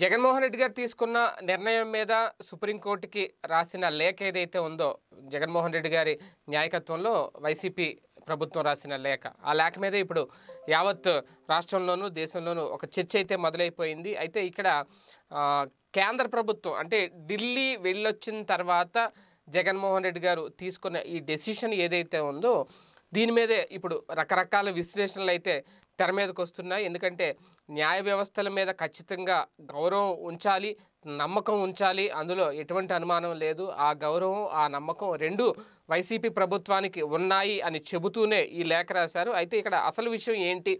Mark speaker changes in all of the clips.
Speaker 1: జగన్మోహన్ రెడ్డి గారు తీసుకున్న నిర్ణయం మీద సుప్రీంకోర్టుకి రాసిన లేఖ ఏదైతే ఉందో జగన్మోహన్ రెడ్డి గారి నాయకత్వంలో వైసీపీ ప్రభుత్వం రాసిన లేఖ ఆ లేఖ మీద ఇప్పుడు యావత్ రాష్ట్రంలోనూ దేశంలోనూ ఒక చర్చ అయితే మొదలైపోయింది అయితే ఇక్కడ కేంద్ర ప్రభుత్వం అంటే ఢిల్లీ వెళ్ళొచ్చిన తర్వాత జగన్మోహన్ రెడ్డి గారు తీసుకున్న ఈ డెసిషన్ ఏదైతే ఉందో దీని మీదే ఇప్పుడు రకరకాల విశ్లేషణలు అయితే తెర మీదకి వస్తున్నాయి ఎందుకంటే న్యాయ వ్యవస్థల మీద ఖచ్చితంగా గౌరవం ఉంచాలి నమ్మకం ఉంచాలి అందులో ఎటువంటి అనుమానం లేదు ఆ గౌరవం ఆ నమ్మకం రెండు వైసీపీ ప్రభుత్వానికి ఉన్నాయి అని చెబుతూనే ఈ లేఖ రాశారు అయితే ఇక్కడ అసలు విషయం ఏంటి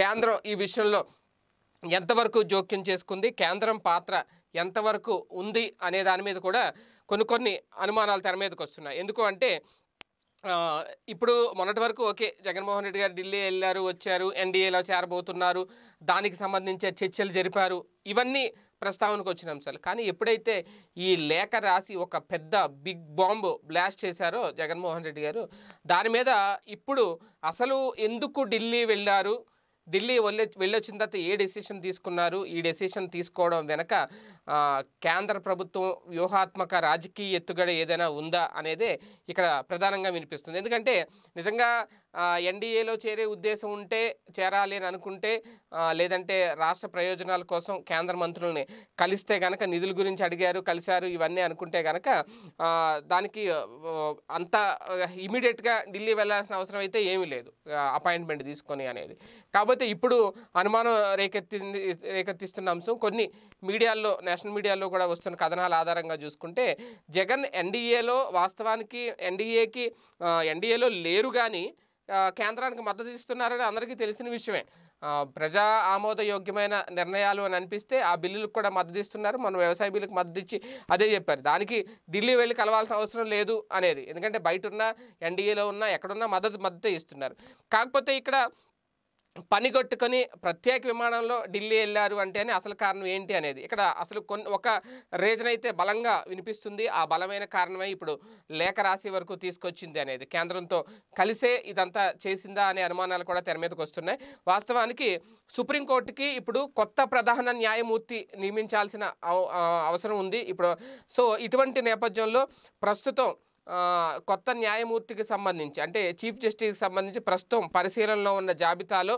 Speaker 1: కేంద్రం ఈ విషయంలో ఎంతవరకు జోక్యం చేసుకుంది కేంద్రం పాత్ర ఎంతవరకు ఉంది అనే దాని మీద కూడా కొన్ని కొన్ని అనుమానాలు తెర మీదకి వస్తున్నాయి ఎందుకు అంటే ఇప్పుడు మొన్నటి వరకు ఓకే జగన్మోహన్ రెడ్డి గారు ఢిల్లీ వెళ్ళారు వచ్చారు ఎన్డీఏలో చేరబోతున్నారు దానికి సంబంధించి చర్చలు జరిపారు ఇవన్నీ ప్రస్తావనకు వచ్చిన అంశాలు కానీ ఎప్పుడైతే ఈ లేఖ రాసి ఒక పెద్ద బిగ్ బాంబు బ్లాస్ట్ చేశారో జగన్మోహన్ రెడ్డి గారు దాని మీద ఇప్పుడు అసలు ఎందుకు ఢిల్లీ వెళ్ళారు ఢిల్లీ వెళ్ళి వెళ్ళొచ్చిన తర్వాత ఏ డెసిషన్ తీసుకున్నారు ఈ డెసిషన్ తీసుకోవడం వెనక కేంద్ర ప్రభుత్వం వ్యూహాత్మక రాజకీయ ఎత్తుగడ ఏదైనా ఉందా అనేది ఇక్కడ ప్రధానంగా వినిపిస్తుంది ఎందుకంటే నిజంగా ఎన్డీఏలో చేరే ఉద్దేశం ఉంటే చేరాలి అని అనుకుంటే లేదంటే రాష్ట్ర ప్రయోజనాల కోసం కేంద్ర మంత్రుల్ని కలిస్తే కనుక నిధుల గురించి అడిగారు కలిశారు ఇవన్నీ అనుకుంటే కనుక దానికి అంత ఇమీడియట్గా ఢిల్లీ వెళ్ళాల్సిన అవసరం అయితే ఏమీ లేదు అపాయింట్మెంట్ తీసుకొని అనేది కాకపోతే ఇప్పుడు అనుమానం రేకెత్తి రేకెత్తిస్తున్న అంశం కొన్ని మీడియాల్లో నేషనల్ మీడియాలో కూడా వస్తున్న కథనాల ఆధారంగా చూసుకుంటే జగన్ ఎన్డీఏలో వాస్తవానికి ఎన్డీఏకి ఎన్డీఏలో లేరు కానీ కేంద్రానికి మద్దతు ఇస్తున్నారని అందరికీ తెలిసిన విషయమే ప్రజా ఆమోదయోగ్యమైన నిర్ణయాలు అని అనిపిస్తే ఆ బిల్లులకు కూడా మద్దతు ఇస్తున్నారు మన వ్యవసాయ బిల్లుకు మద్దతు ఇచ్చి అదే చెప్పారు దానికి ఢిల్లీ వెళ్ళి కలవాల్సిన అవసరం లేదు అనేది ఎందుకంటే బయట ఉన్న ఎన్డీఏలో ఉన్న ఎక్కడున్నా మద్దతు మద్దతు ఇస్తున్నారు కాకపోతే ఇక్కడ పనిగొట్టుకొని ప్రత్యేక విమానంలో ఢిల్లీ వెళ్ళారు అంటే అని అసలు కారణం ఏంటి అనేది ఇక్కడ అసలు కొన్ని ఒక రీజన్ అయితే బలంగా వినిపిస్తుంది ఆ బలమైన కారణమే ఇప్పుడు లేఖ రాశి వరకు తీసుకొచ్చింది అనేది కేంద్రంతో కలిసే ఇదంతా చేసిందా అనే అనుమానాలు కూడా తెర మీదకి వస్తున్నాయి వాస్తవానికి సుప్రీంకోర్టుకి ఇప్పుడు కొత్త ప్రధాన న్యాయమూర్తి నియమించాల్సిన అవసరం ఉంది ఇప్పుడు సో ఇటువంటి నేపథ్యంలో ప్రస్తుతం కొత్త న్యాయమూర్తికి సంబంధించి అంటే చీఫ్ జస్టిస్కి సంబంధించి ప్రస్తుతం పరిశీలనలో ఉన్న జాబితాలో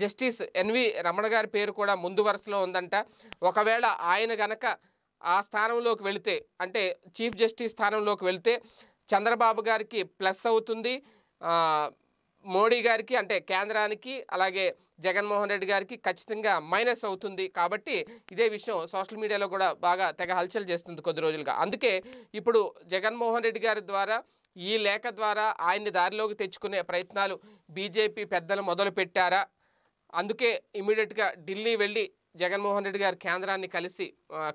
Speaker 1: జస్టిస్ ఎన్వి రమణ గారి పేరు కూడా ముందు వరుసలో ఉందంట ఒకవేళ ఆయన గనక ఆ స్థానంలోకి వెళితే అంటే చీఫ్ జస్టిస్ స్థానంలోకి వెళితే చంద్రబాబు గారికి ప్లస్ అవుతుంది మోడీ గారికి అంటే కేంద్రానికి అలాగే జగన్మోహన్ రెడ్డి గారికి ఖచ్చితంగా మైనస్ అవుతుంది కాబట్టి ఇదే విషయం సోషల్ మీడియాలో కూడా బాగా తెగ హల్చల్ చేస్తుంది కొద్ది రోజులుగా అందుకే ఇప్పుడు జగన్మోహన్ రెడ్డి గారి ద్వారా ఈ లేఖ ద్వారా ఆయన్ని దారిలోకి తెచ్చుకునే ప్రయత్నాలు బీజేపీ పెద్దలు మొదలు పెట్టారా అందుకే ఇమీడియట్గా ఢిల్లీ వెళ్ళి జగన్మోహన్ రెడ్డి గారు కేంద్రాన్ని కలిసి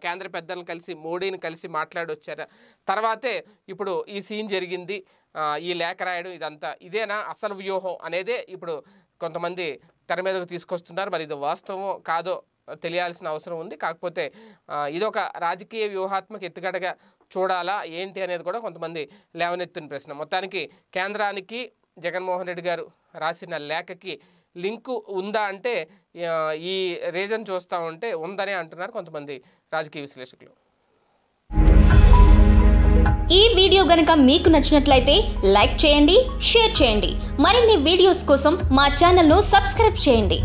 Speaker 1: కేంద్ర పెద్దలను కలిసి మోడీని కలిసి మాట్లాడొచ్చారు తర్వాతే ఇప్పుడు ఈ సీన్ జరిగింది ఈ లేఖ రాయడం ఇదంతా ఇదేనా అసలు వ్యూహం అనేదే ఇప్పుడు కొంతమంది తెర మీదకు తీసుకొస్తున్నారు మరి ఇది వాస్తవం కాదో తెలియాల్సిన అవసరం ఉంది కాకపోతే ఇదొక రాజకీయ వ్యూహాత్మక ఎత్తుగడగా చూడాలా ఏంటి అనేది కూడా కొంతమంది లేవనెత్తిన ప్రశ్న మొత్తానికి కేంద్రానికి జగన్మోహన్ రెడ్డి గారు రాసిన లేఖకి లింకు ఉందా అంటే ఈ రీజన్ చూస్తూ ఉంటే ఉందని అంటున్నారు కొంతమంది రాజకీయ విశ్లేషకులు ఈ వీడియో గనక మీకు నచ్చినట్లయితే లైక్ చేయండి షేర్ చేయండి మరిన్ని వీడియోస్ కోసం మా ఛానల్ను సబ్స్క్రైబ్ చేయండి